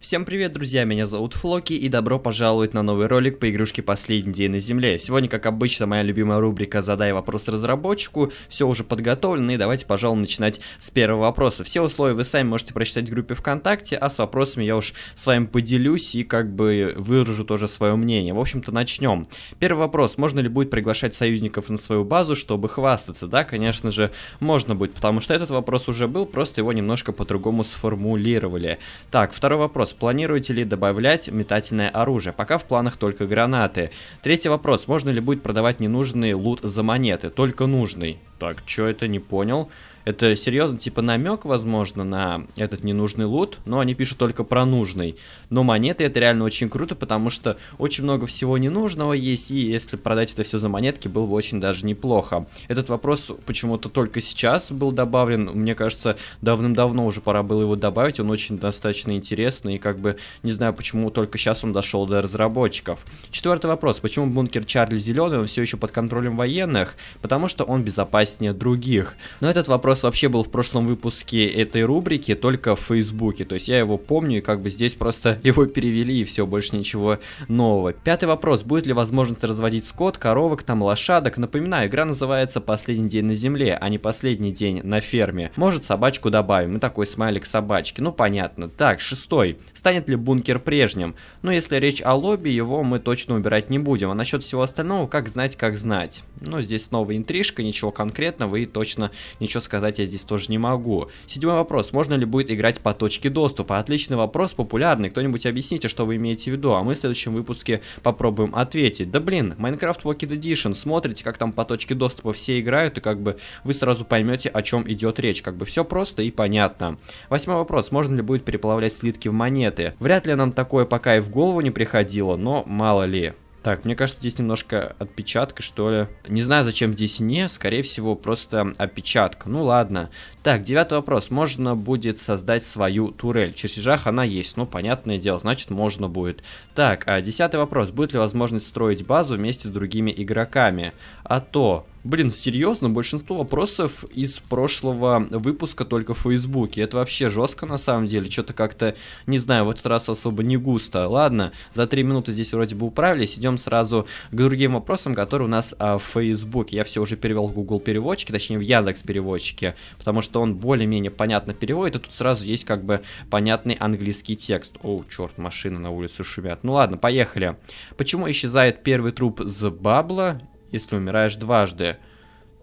Всем привет, друзья, меня зовут Флоки, и добро пожаловать на новый ролик по игрушке «Последний день на земле». Сегодня, как обычно, моя любимая рубрика «Задай вопрос разработчику», все уже подготовлено, и давайте, пожалуй, начинать с первого вопроса. Все условия вы сами можете прочитать в группе ВКонтакте, а с вопросами я уж с вами поделюсь и как бы выражу тоже свое мнение. В общем-то, начнем. Первый вопрос, можно ли будет приглашать союзников на свою базу, чтобы хвастаться? Да, конечно же, можно будет, потому что этот вопрос уже был, просто его немножко по-другому сформулировали. Так, второй вопрос вопрос, планируете ли добавлять метательное оружие? Пока в планах только гранаты. Третий вопрос, можно ли будет продавать ненужный лут за монеты? Только нужный. Так, что это, не понял. Это серьезно, типа намек, возможно, на этот ненужный лут, но они пишут только про нужный. Но монеты это реально очень круто, потому что очень много всего ненужного есть, и если продать это все за монетки, было бы очень даже неплохо. Этот вопрос почему-то только сейчас был добавлен, мне кажется, давным-давно уже пора было его добавить, он очень достаточно интересный, и как бы не знаю, почему только сейчас он дошел до разработчиков. Четвертый вопрос, почему бункер Чарли Зеленый, он все еще под контролем военных? Потому что он безопаснее других. Но этот вопрос вопрос вообще был в прошлом выпуске этой рубрики, только в Фейсбуке. То есть я его помню, и как бы здесь просто его перевели, и все, больше ничего нового. Пятый вопрос. Будет ли возможность разводить скот, коровок, там, лошадок? Напоминаю, игра называется «Последний день на земле», а не «Последний день на ферме». Может, собачку добавим? И ну, такой смайлик собачки. Ну, понятно. Так, шестой. Станет ли бункер прежним? Ну, если речь о лобби, его мы точно убирать не будем. А насчет всего остального, как знать, как знать. Ну, здесь снова интрижка, ничего конкретного и точно ничего сказать сказать я здесь тоже не могу. Седьмой вопрос. Можно ли будет играть по точке доступа? Отличный вопрос, популярный. Кто-нибудь объясните, что вы имеете в виду, а мы в следующем выпуске попробуем ответить. Да блин, Minecraft Pocket Edition. Смотрите, как там по точке доступа все играют, и как бы вы сразу поймете, о чем идет речь. Как бы все просто и понятно. Восьмой вопрос. Можно ли будет переплавлять слитки в монеты? Вряд ли нам такое пока и в голову не приходило, но мало ли. Так, мне кажется, здесь немножко отпечатка, что ли. Не знаю, зачем здесь не, скорее всего, просто отпечатка. Ну ладно. Так, девятый вопрос. Можно будет создать свою турель? В чертежах она есть, ну понятное дело, значит можно будет. Так, а десятый вопрос. Будет ли возможность строить базу вместе с другими игроками? А то... Блин, серьезно, большинство вопросов из прошлого выпуска только в Фейсбуке. Это вообще жестко на самом деле. Что-то как-то, не знаю, в этот раз особо не густо. Ладно, за три минуты здесь вроде бы управились. Идем сразу к другим вопросам, которые у нас а, в Фейсбуке. Я все уже перевел в Google переводчики, точнее в Яндекс переводчики, потому что он более-менее понятно переводит, и тут сразу есть как бы понятный английский текст. О, черт, машины на улице шумят. Ну ладно, поехали. Почему исчезает первый труп с Бабла если умираешь дважды.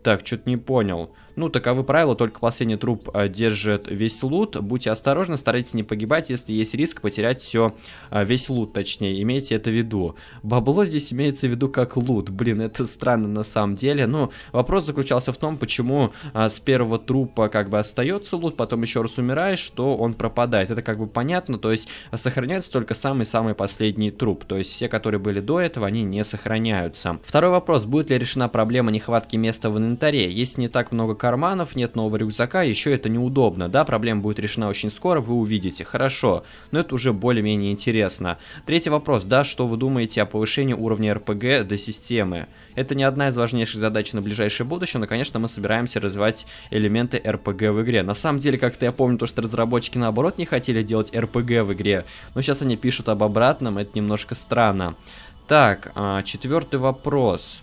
Так, что-то не понял. Ну, таковы а правила, только последний труп э, держит весь лут. Будьте осторожны, старайтесь не погибать, если есть риск потерять все, э, весь лут, точнее, имейте это в виду. Бабло здесь имеется в виду как лут, блин, это странно на самом деле. Но ну, вопрос заключался в том, почему э, с первого трупа как бы остается лут, потом еще раз умираешь, что он пропадает. Это как бы понятно, то есть сохраняется только самый-самый последний труп, то есть все, которые были до этого, они не сохраняются. Второй вопрос, будет ли решена проблема нехватки места в инвентаре? Если не так много карманов, нет нового рюкзака, еще это неудобно, да, проблема будет решена очень скоро, вы увидите, хорошо, но это уже более-менее интересно. Третий вопрос, да, что вы думаете о повышении уровня РПГ до системы? Это не одна из важнейших задач на ближайшее будущее, но, конечно, мы собираемся развивать элементы РПГ в игре. На самом деле, как-то я помню, то, что разработчики, наоборот, не хотели делать РПГ в игре, но сейчас они пишут об обратном, это немножко странно. Так, а, четвертый вопрос.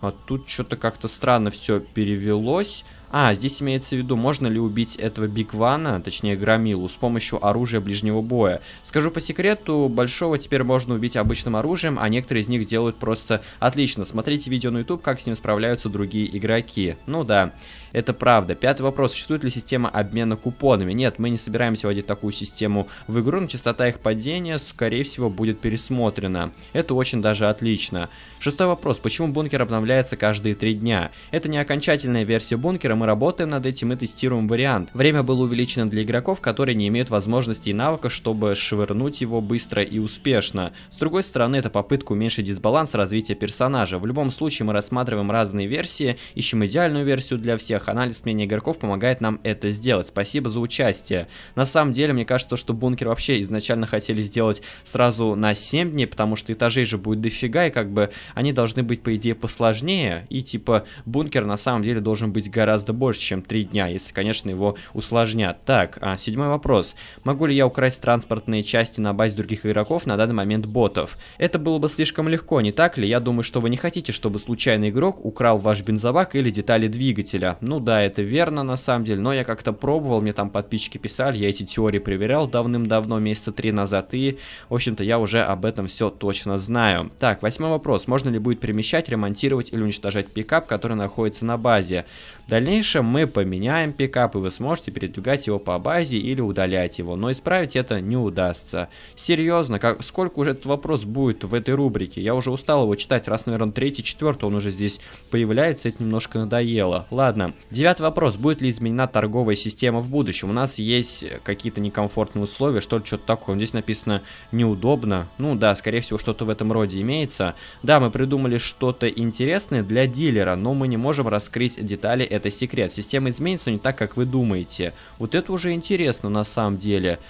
А тут что-то как-то странно все перевелось. А, здесь имеется в виду, можно ли убить этого Бигвана, точнее Громилу, с помощью оружия ближнего боя. Скажу по секрету, Большого теперь можно убить обычным оружием, а некоторые из них делают просто отлично. Смотрите видео на YouTube, как с ним справляются другие игроки. Ну да. Это правда. Пятый вопрос. Существует ли система обмена купонами? Нет, мы не собираемся вводить такую систему в игру, но частота их падения, скорее всего, будет пересмотрена. Это очень даже отлично. Шестой вопрос. Почему бункер обновляется каждые три дня? Это не окончательная версия бункера, мы работаем над этим и тестируем вариант. Время было увеличено для игроков, которые не имеют возможности и навыка, чтобы швырнуть его быстро и успешно. С другой стороны, это попытка уменьшить дисбаланс развития персонажа. В любом случае, мы рассматриваем разные версии, ищем идеальную версию для всех, играх. Анализ мнения игроков помогает нам это сделать. Спасибо за участие. На самом деле, мне кажется, что бункер вообще изначально хотели сделать сразу на 7 дней, потому что этажей же будет дофига, и как бы они должны быть, по идее, посложнее. И типа бункер на самом деле должен быть гораздо больше, чем 3 дня, если, конечно, его усложнят. Так, а, седьмой вопрос. Могу ли я украсть транспортные части на базе других игроков на данный момент ботов? Это было бы слишком легко, не так ли? Я думаю, что вы не хотите, чтобы случайный игрок украл ваш бензобак или детали двигателя. Ну да, это верно на самом деле, но я как-то пробовал, мне там подписчики писали, я эти теории проверял давным-давно, месяца три назад, и, в общем-то, я уже об этом все точно знаю. Так, восьмой вопрос. Можно ли будет перемещать, ремонтировать или уничтожать пикап, который находится на базе? В дальнейшем мы поменяем пикап, и вы сможете передвигать его по базе или удалять его, но исправить это не удастся. Серьезно, как, сколько уже этот вопрос будет в этой рубрике? Я уже устал его читать, раз, наверное, третий, четвертый он уже здесь появляется, это немножко надоело. Ладно, Девятый вопрос. Будет ли изменена торговая система в будущем? У нас есть какие-то некомфортные условия, что-то что-то такое. Здесь написано неудобно. Ну да, скорее всего, что-то в этом роде имеется. Да, мы придумали что-то интересное для дилера, но мы не можем раскрыть детали, это секрет. Система изменится не так, как вы думаете. Вот это уже интересно на самом деле.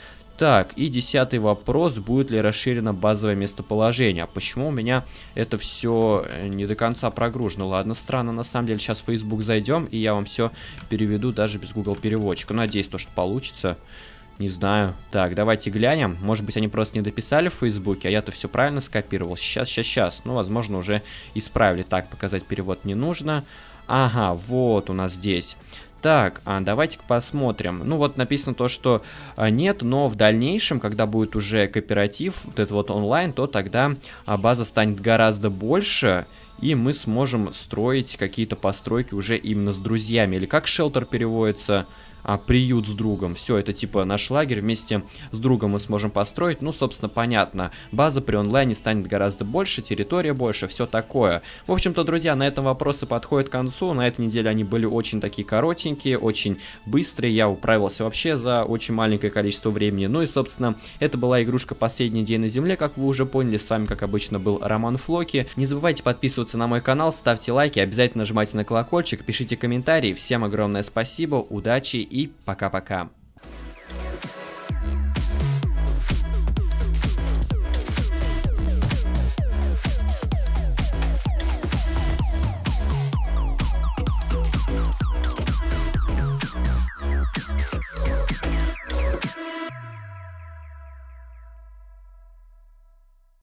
Так, и десятый вопрос, будет ли расширено базовое местоположение. А почему у меня это все э, не до конца прогружено? Ладно, странно, на самом деле сейчас в Facebook зайдем, и я вам все переведу даже без Google переводчика. Надеюсь, то, что получится. Не знаю. Так, давайте глянем. Может быть, они просто не дописали в Фейсбуке, а я-то все правильно скопировал. Сейчас, сейчас, сейчас. Ну, возможно, уже исправили. Так, показать перевод не нужно. Ага, вот у нас здесь. Так, а давайте-ка посмотрим. Ну вот написано то, что а, нет, но в дальнейшем, когда будет уже кооператив, вот это вот онлайн, то тогда а, база станет гораздо больше, и мы сможем строить какие-то постройки уже именно с друзьями. Или как шелтер переводится, а, приют с другом. Все, это типа наш лагерь вместе с другом мы сможем построить. Ну, собственно, понятно. База при онлайне станет гораздо больше, территория больше, все такое. В общем-то, друзья, на этом вопросы подходят к концу. На этой неделе они были очень такие коротенькие, очень быстрые. Я управился вообще за очень маленькое количество времени. Ну и, собственно, это была игрушка «Последний день на Земле», как вы уже поняли. С вами, как обычно, был Роман Флоки. Не забывайте подписываться подписываться на мой канал, ставьте лайки, обязательно нажимайте на колокольчик, пишите комментарии. Всем огромное спасибо, удачи и пока-пока.